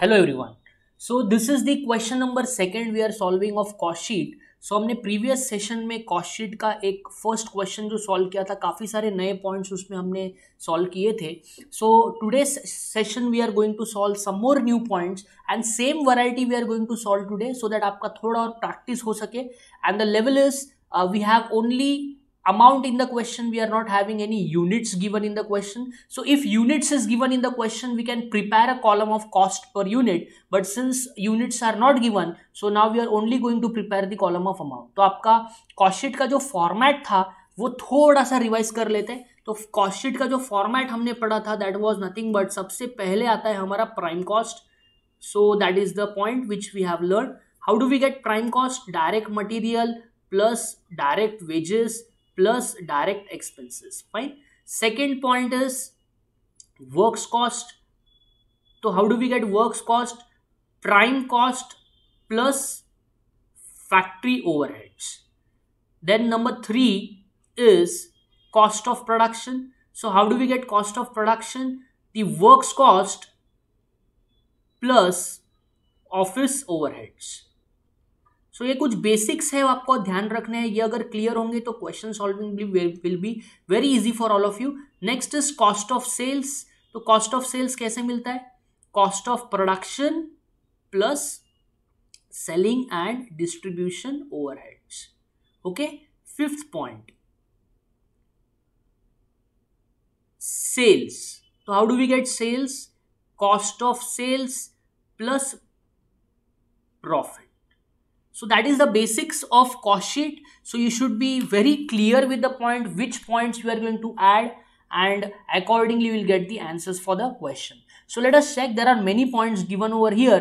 hello everyone so this is the question number second we are solving of cost so हमने previous session में cost sheet का एक first question जो solve किया था काफ़ी सारे नए पॉइंट्स उसमें हमने सॉल्व किए थे so today session we are going to solve some more new points and same variety we are going to solve today so that आपका थोड़ा और प्रैक्टिस हो सके and the level is we have only amount in the question we are not having any units given in the question so if units is given in the question we can prepare a column of cost per unit but since units are not given so now we are only going to prepare the column of amount तो आपका cost sheet का जो format था वो थोड़ा सा revise कर लेते हैं तो कॉस्टशीट का जो फॉर्मेट हमने पढ़ा था दैट वाज नथिंग बट सबसे पहले आता है हमारा prime cost so that is the point which we have learn how do we get prime cost direct material plus direct wages plus direct expenses fine second point is works cost so how do we get works cost prime cost plus factory overheads then number 3 is cost of production so how do we get cost of production the works cost plus office overheads so तो ये कुछ basics है आपको ध्यान रखना है ये अगर क्लियर होंगे तो question solving will be very easy for all of you next is cost of sales तो कॉस्ट ऑफ सेल्स कैसे मिलता है cost of production plus selling and distribution over okay fifth point sales तो how do we get sales cost of sales plus profit so that is the basics of cost sheet so you should be very clear with the point which points you are going to add and accordingly you will get the answers for the question so let us check there are many points given over here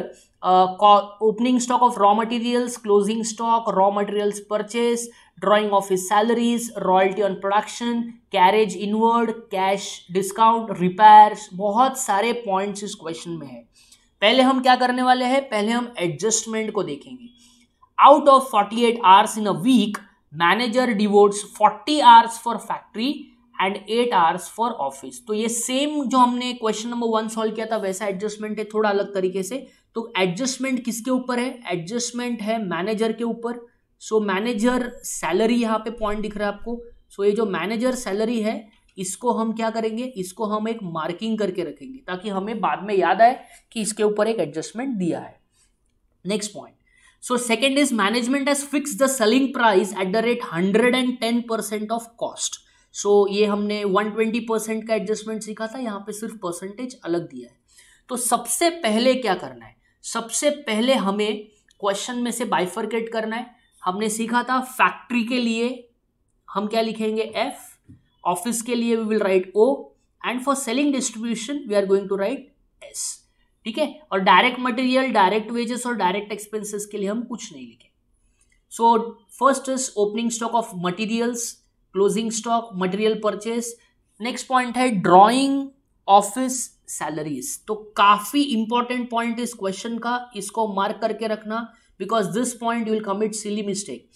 uh, opening stock of raw materials closing stock raw materials purchase drawing of his salaries royalty on production carriage inward cash discount repairs बहुत सारे points इस question में है पहले हम क्या करने वाले हैं पहले हम एडजस्टमेंट को देखेंगे out of 48 hours in a week manager devotes 40 hours for factory and 8 hours for office तो ये सेम जो हमने क्वेश्चन नंबर वन सॉल्व किया था वैसा एडजस्टमेंट है थोड़ा अलग तरीके से तो एडजस्टमेंट किसके ऊपर है एडजस्टमेंट है मैनेजर के ऊपर सो मैनेजर सैलरी यहाँ पे पॉइंट दिख रहा है आपको सो so, ये जो मैनेजर सैलरी है इसको हम क्या करेंगे इसको हम एक मार्किंग करके रखेंगे ताकि हमें बाद में याद आए कि इसके ऊपर एक एडजस्टमेंट दिया है next point second is management as fix the selling price at the rate hundred and ten percent of cost so ये हमने वन ट्वेंटी परसेंट का एडजस्टमेंट सीखा था यहाँ पे सिर्फ परसेंटेज अलग दिया है तो सबसे पहले क्या करना है सबसे पहले हमें क्वेश्चन में से बाइफर्केट करना है हमने सीखा था फैक्ट्री के लिए हम क्या लिखेंगे एफ ऑफिस के लिए we will write O and for selling distribution we are going to write S ठीक है और डायरेक्ट मटेरियल डायरेक्ट वेजेस और डायरेक्ट एक्सपेंसेस के लिए हम कुछ नहीं लिखे so first is opening stock of materials closing stock material purchase next point है ड्रॉइंग ऑफिस सैलरीज तो काफी इंपॉर्टेंट पॉइंट इस क्वेश्चन का इसको मार्क करके रखना because this point you'll will commit silly mistake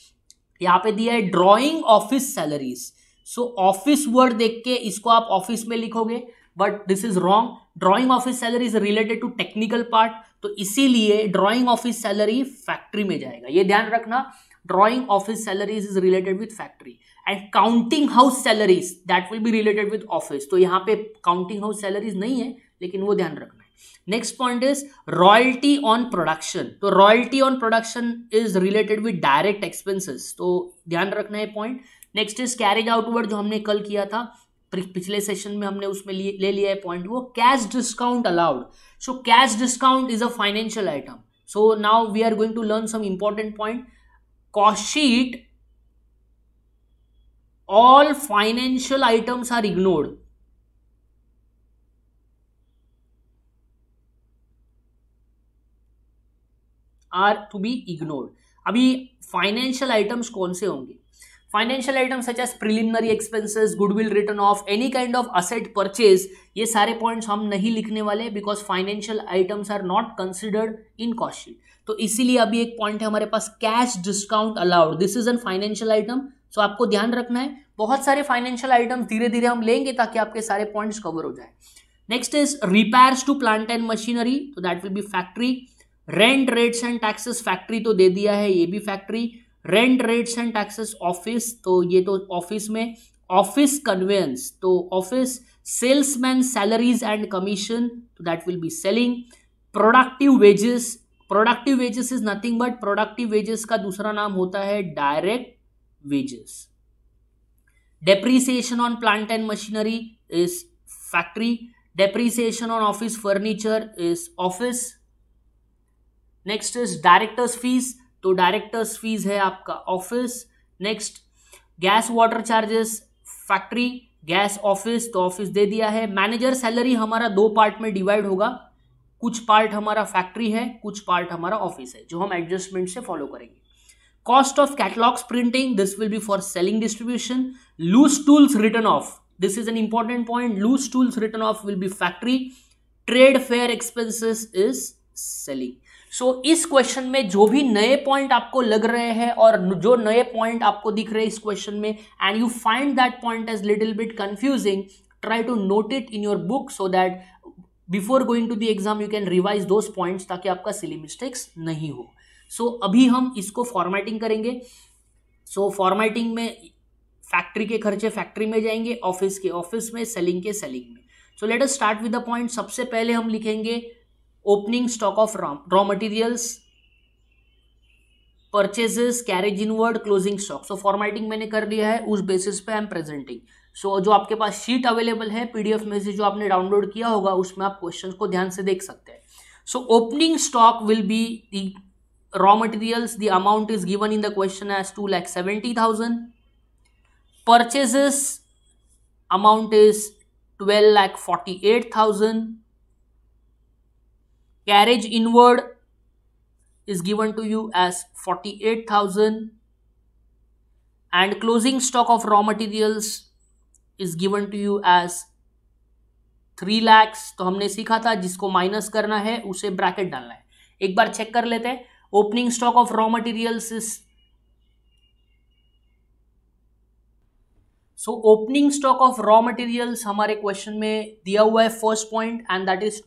यहाँ पे दिया है drawing office salaries so office word देख के इसको आप ऑफिस में लिखोगे but this is wrong drawing office salary is related to technical part तो इसीलिए ड्रॉइंग ऑफिस सैलरी फैक्ट्री में जाएगा ये ध्यान रखना drawing office salaries is related with factory and counting house salaries that will be related with office तो यहाँ पे काउंटिंग हाउस सैलरीज नहीं है लेकिन वो ध्यान रखना है next point is royalty on production तो royalty on production is related with direct expenses तो ध्यान रखना है point next is carriage outward जो हमने कल किया था पिछले सेशन में हमने उसमें ले लिया है पॉइंट वो cash discount allowed so cash discount is a financial item so now we are going to learn some important point cost sheet financial items are ignored are to be ignored अभी financial items कौन से होंगे financial item such as preliminary expenses goodwill return of any kind of asset purchase ये सारे points हम नहीं लिखने वाले because financial items are not considered in cost sheet तो इसीलिए अभी एक पॉइंट है हमारे पास cash discount allowed this is an financial item so आपको ध्यान रखना है बहुत सारे फाइनेंशियल आइटम धीरे धीरे हम लेंगे ताकि आपके सारे पॉइंट्स कवर हो जाए next is repairs to plant and machinery तो that will be factory rent rates and taxes factory तो दे दिया है ये भी factory rent rates and taxes office तो ये तो ऑफिस में ऑफिस कन्वेंस तो office salesman salaries and commission तो that will be selling productive wages productive wages is nothing but productive wages का दूसरा नाम होता है direct wages depreciation on plant and machinery is factory depreciation on office furniture is office next is directors fees तो directors fees है आपका office next gas water charges factory gas office तो office दे दिया है मैनेजर सैलरी हमारा दो part में डिवाइड होगा कुछ पार्ट हमारा फैक्ट्री है कुछ पार्ट हमारा ऑफिस है जो हम एडजस्टमेंट से फॉलो करेंगे cost of catalogues printing this will be for selling distribution loose tools written off this is an important point loose tools written off will be factory trade fair expenses is selling so so, इस question में जो भी नए point आपको लग रहे हैं और जो नए पॉइंट आपको दिख रहे हैं इस क्वेश्चन में and you find that point as little bit confusing try to note it in your book so that before going to the exam you can revise those points ताकि आपका सिली मिस्टेक्स नहीं हो सो so, अभी हम इसको formatting करेंगे so so, formatting में factory के खर्चे फैक्ट्री में जाएंगे ऑफिस के ऑफिस में सेलिंग के सेलिंग में so let us start with the point सबसे पहले हम लिखेंगे opening stock of raw raw materials purchases carriage inward closing stock so formatting मैंने कर लिया है उस बेसिस पे आई एम प्रेजेंटिंग सो जो आपके पास शीट अवेलेबल है पीडीएफ में से जो आपने डाउनलोड किया होगा उसमें आप क्वेश्चन को ध्यान से देख सकते हैं so opening stock will be the amount is given in the question as two lakh seventy thousand purchases amount is twelve lakh forty eight thousand carriage inward is given to you as 48000 and closing stock of raw materials is given to you as three lakhs तो हमने सीखा था जिसको minus करना है उसे bracket डालना है एक बार चेक कर लेते हैं opening stock of raw materials is so opening stock of raw materials हमारे क्वेश्चन में दिया हुआ है first point and that is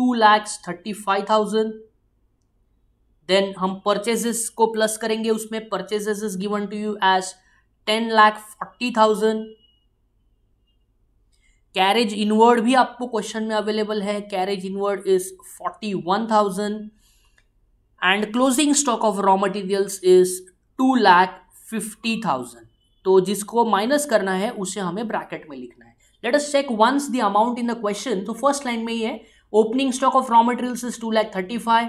two lakhs thirty five thousand then हम परचेजेस को प्लस करेंगे उसमें purchases is given to you as ten lakh forty thousand carriage inward भी आपको क्वेश्चन में अवेलेबल है carriage inward is forty one thousand and closing stock of raw materials is two lakh fifty thousand तो जिसको minus करना है उसे हमें ब्रैकेट में लिखना है let us check once the amount in the question तो फर्स्ट लाइन में ही है opening stock of raw materials is two lakh thirty five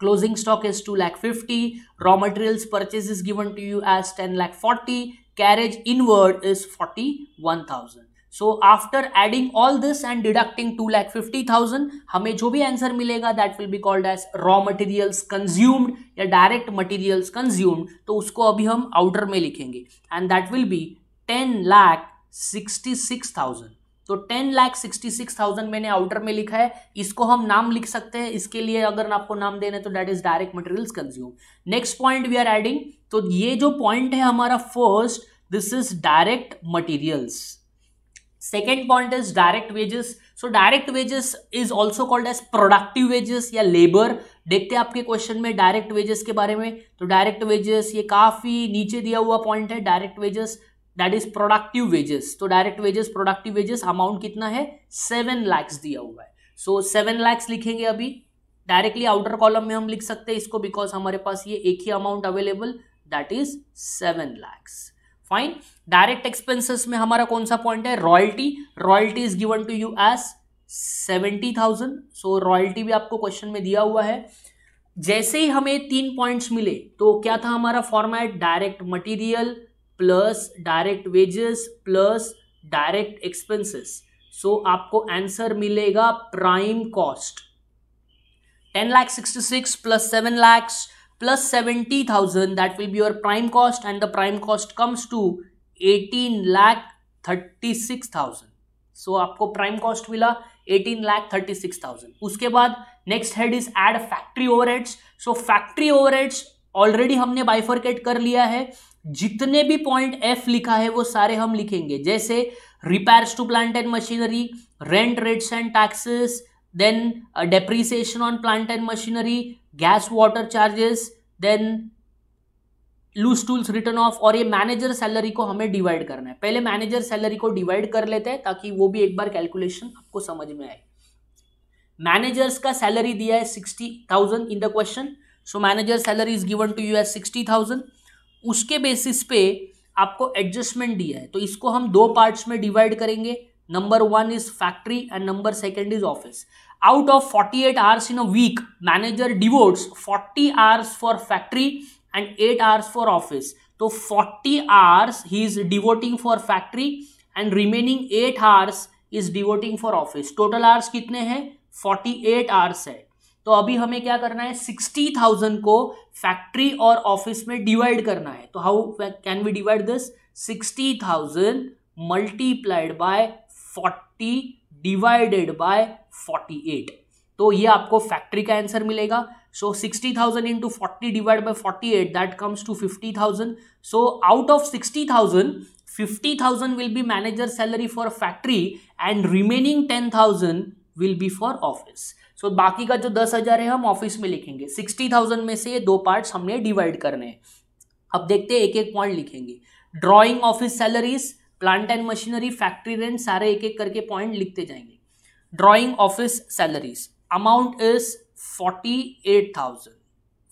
closing stock is two lakh fifty raw materials purchase is given to you as ten lakh forty carriage inward is forty one thousand so after adding all this and deducting two lakh fifty thousand हमें जो भी answer मिलेगा that will B called as raw materials consumed या direct materials consumed तो उसको अभी हम outer में लिखेंगे and that will be ten lakh sixty six thousand तो ten lakh sixty six thousand मैंने आउटर में लिखा है इसको हम नाम लिख सकते हैं इसके लिए अगर आपको नाम देना है तो that is direct materials consume next point we are adding तो ये जो पॉइंट है हमारा first this is direct materials second point is direct wages so direct wages is also called as productive wages या लेबर देखते हैं आपके question में डायरेक्ट वेजेस के बारे में तो डायरेक्ट वेजेस ये काफी नीचे दिया हुआ पॉइंट है direct wages that is productive wages तो direct wages productive wages amount कितना है सेवन लैक्स दिया हुआ है सो सेवन लैक्स लिखेंगे अभी डायरेक्टली आउटर कॉलम में हम लिख सकते हैं इसको बिकॉज हमारे पास ये एक ही amount available that is seven lakhs fine direct expenses में हमारा कौन सा पॉइंट है royalty royalty is given to you as seventy thousand so royalty भी आपको क्वेश्चन में दिया हुआ है जैसे ही हमें तीन पॉइंट्स मिले तो क्या था हमारा format direct material plus direct wages plus direct expenses so आपको आंसर मिलेगा prime cost ten lakh sixty six plus seven lakhs plus seventy thousand that will be your prime cost and the prime cost comes to eighteen lakh thirty six thousand so आपको prime cost मिला eighteen lakh thirty six thousand उसके बाद next head is add factory over so factory over already हमने bifurcate कर लिया है जितने भी पॉइंट एफ लिखा है वो सारे हम लिखेंगे जैसे repairs to plant and machinery rent rates and taxes then depreciation on plant and machinery gas water charges then loose tools written off और ये मैनेजर सैलरी को हमें डिवाइड करना है पहले मैनेजर सैलरी को डिवाइड कर लेते हैं ताकि वो भी एक बार कैलकुलेशन आपको समझ में आए मैनेजर्स का सैलरी दिया है sixty thousand in the question so manager salary is given to you as sixty thousand उसके बेसिस पे आपको एडजस्टमेंट दिया है तो इसको हम दो पार्ट्स में डिवाइड करेंगे number one is factory and number second is office out of forty eight hours in a week manager devotes forty hours for factory and eight hours for office तो forty hours ही is devoting for factory and remaining eight hours is devoting for office total hours कितने हैं 48 eight hours है तो अभी हमें क्या करना है सिक्सटी थाउजेंड को फैक्ट्री और ऑफिस में डिवाइड करना है तो how can we divide this sixty thousand multiplied by forty divided by forty eight तो ये आपको फैक्ट्री का आंसर मिलेगा so sixty thousand into forty divide by forty eight that comes to fifty thousand so out of sixty thousand fifty thousand will be manager salary for factory and remaining ten thousand will be for office so so, बाकी का जो दस हज़ार है हम office में लिखेंगे sixty thousand में से ये दो पार्ट्स हमने डिवाइड करने हैं अब देखते हैं एक एक पॉइंट लिखेंगे drawing office salaries plant and machinery factory rent सारे एक एक करके पॉइंट लिखते जाएंगे drawing office salaries amount is forty eight thousand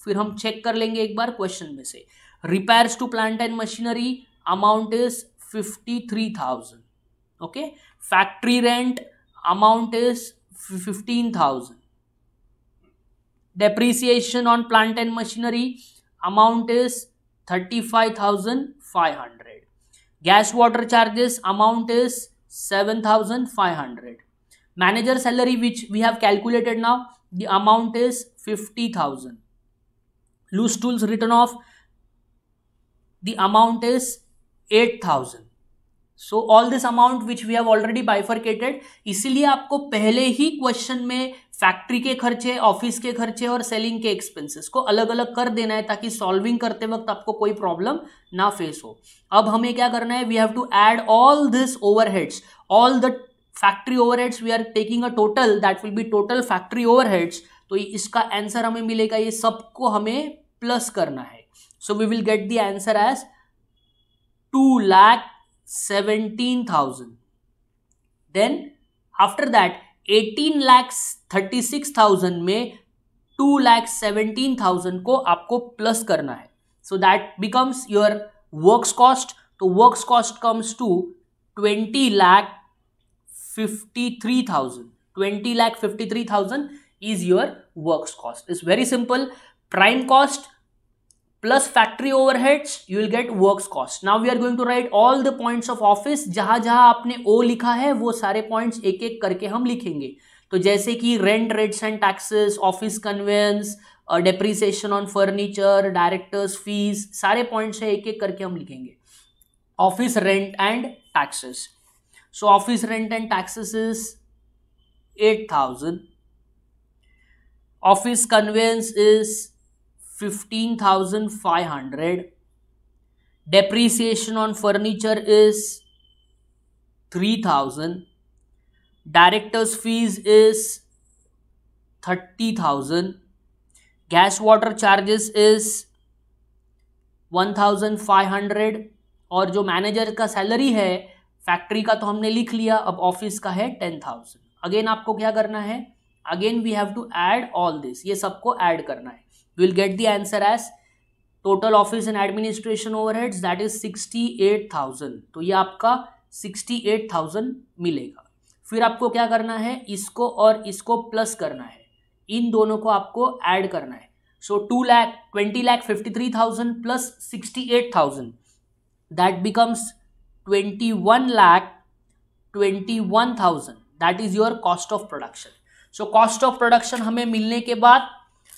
फिर हम चेक कर लेंगे एक बार क्वेश्चन में से repairs to plant and machinery amount is fifty three thousand okay factory rent amount is 15000 depreciation on plant and machinery amount is 35500 gas water charges amount is 7500 manager salary which we have calculated now the amount is 50000 loose tools written off the amount is 8000 so all this amount which we have already bifurcated इसीलिए आपको पहले ही question में factory के खर्चे office के खर्चे और selling के एक्सपेंसेस को अलग अलग कर देना है ताकि सॉल्विंग करते वक्त आपको कोई प्रॉब्लम ना फेस हो अब हमें क्या करना है we have to add all this overheads all the factory overheads we are taking a total that will be total factory overheads तो इसका आंसर हमें मिलेगा ये सबको हमें प्लस करना है so we will get the answer as two lakh seventeen thousand then after that eighteen lakhs thirty six thousand में टू लैक्स सेवेंटीन थाउजेंड को आपको प्लस करना है so that becomes your works cost तो works cost comes to twenty lakh fifty three thousand twenty lakh fifty three thousand is your works cost is very simple prime cost plus factory overheads you will get works cost now we are going to write all the point of office जहां जहां आपने ओ लिखा है वो सारे points एक एक करके हम लिखेंगे तो जैसे कि rent rates and taxes office conveyance depreciation on furniture directors fees सारे पॉइंट्स है एक एक करके हम लिखेंगे office rent and taxes so office rent and taxes is eight thousand office conveyance is fifteen thousand five hundred on furniture is three thousand directors fees is thirty thousand gas water charges is one thousand five hundred और जो manager का salary है factory का तो हमने लिख लिया अब ऑफिस का है टेन थाउजेंड अगेन आपको क्या करना है again we have to add all this ये सबको ऐड करना है we will get the answer total office and administration overheads that is sixty eight thousand तो ये आपका सिक्सटी एट थाउजेंड मिलेगा फिर आपको क्या करना है इसको और इसको प्लस करना है इन दोनों को आपको ऐड करना है so two lakh twenty lakh fifty three thousand plus sixty eight thousand that becomes twenty one lakh twenty one thousand that is your cost of production so cost of production हमें मिलने के बाद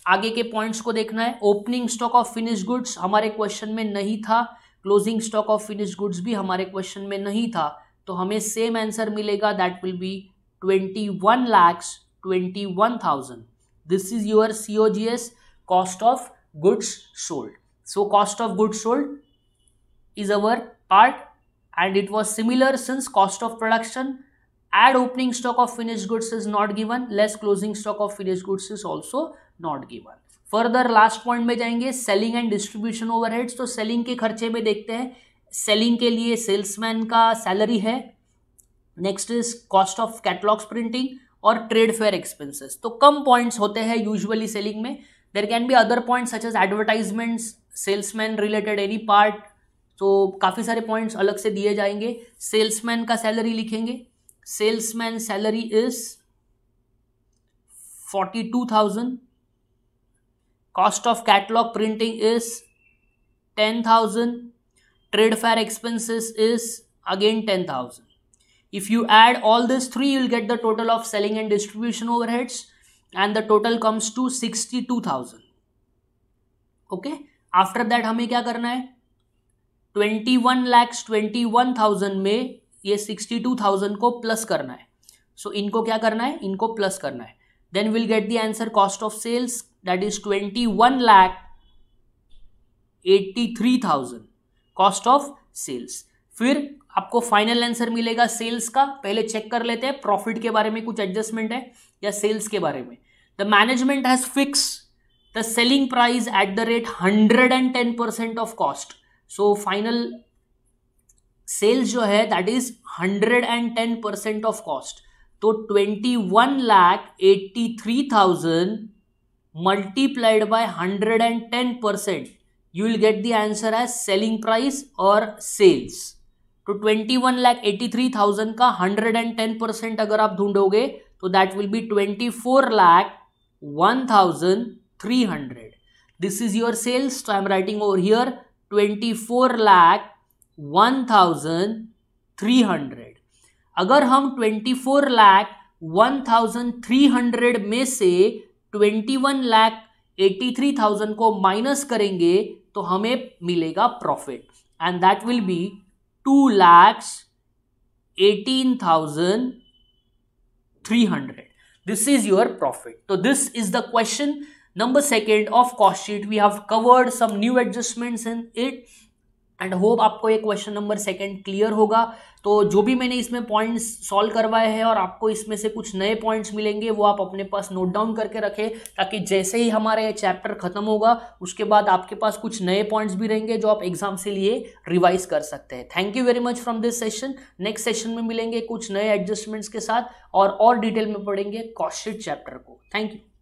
आगे के पॉइंट्स को देखना है opening stock of finish goods हमारे क्वेश्चन में नहीं था closing stock of finish goods भी हमारे क्वेश्चन में नहीं था तो हमें सेम आंसर मिलेगा that will be twenty one lakhs twenty one thousand this is your C O G S cost of goods sold so cost of goods sold is our part and it was similar since cost of production add opening stock of finished goods is not given less closing stock of finished goods is also not given further last point में जाएंगे selling and distribution overheads तो selling के खर्चे में देखते हैं selling के लिए सेल्समैन का सैलरी है next is cost of catalogues printing और ट्रेड फेयर एक्सपेंसेस तो कम पॉइंट्स होते हैं यूजुअली सेलिंग में there can be other points such as advertisements salesman related any part तो काफ़ी सारे पॉइंट्स अलग से दिए जाएंगे सेल्समैन का सैलरी लिखेंगे salesman salary is forty two thousand cost of catalogue printing is ten thousand trade fair expenses is again ten thousand if you add all this three you'll get the total of selling and distribution overheads and the total comes to sixty two thousand okay after that हमें क्या करना है twenty one lakhs twenty one thousand में ये sixty two thousand को plus करना है सो so, इनको क्या करना है इनको प्लस करना है then will get the answer cost of sales that is twenty one lakh eighty three thousand cost of sales फिर आपको फाइनल आंसर मिलेगा सेल्स का पहले चेक कर लेते हैं प्रॉफिट के बारे में कुछ एडजस्टमेंट है या सेल्स के बारे में the management has fix the selling price at the rate hundred and ten percent of cost so final sales जो है that is hundred and ten percent of cost तो twenty one lakh eighty three thousand multiplied by hundred and ten percent you will get the answer as selling price और sales तो twenty one lakh eighty three thousand का hundred and ten percent अगर आप ढूंढोगे तो that will be twenty four lakh one thousand three hundred this is your sales तो I am writing over here twenty four lakh 1,300 अगर हम 24 लाख 1,300 में से 21 लाख 83,000 को माइनस करेंगे तो हमें मिलेगा profit and that will be two lakhs eighteen thousand three hundred this is your profit so this is the question number second of cost sheet we have covered some new adjustments in it and hope आपको ये question number second clear होगा तो जो भी मैंने इसमें points solve करवाए हैं और आपको इसमें से कुछ नए पॉइंट्स मिलेंगे वो आप अपने पास नोट डाउन करके रखें ताकि जैसे ही हमारा ये चैप्टर खत्म होगा उसके बाद आपके पास कुछ नए पॉइंट्स भी रहेंगे जो आप एग्जाम से लिए रिवाइज कर सकते हैं thank you very much from this session next session में मिलेंगे कुछ नए एडजस्टमेंट्स के साथ और और डिटेल में पढ़ेंगे कॉस्टेड चैप्टर को थैंक यू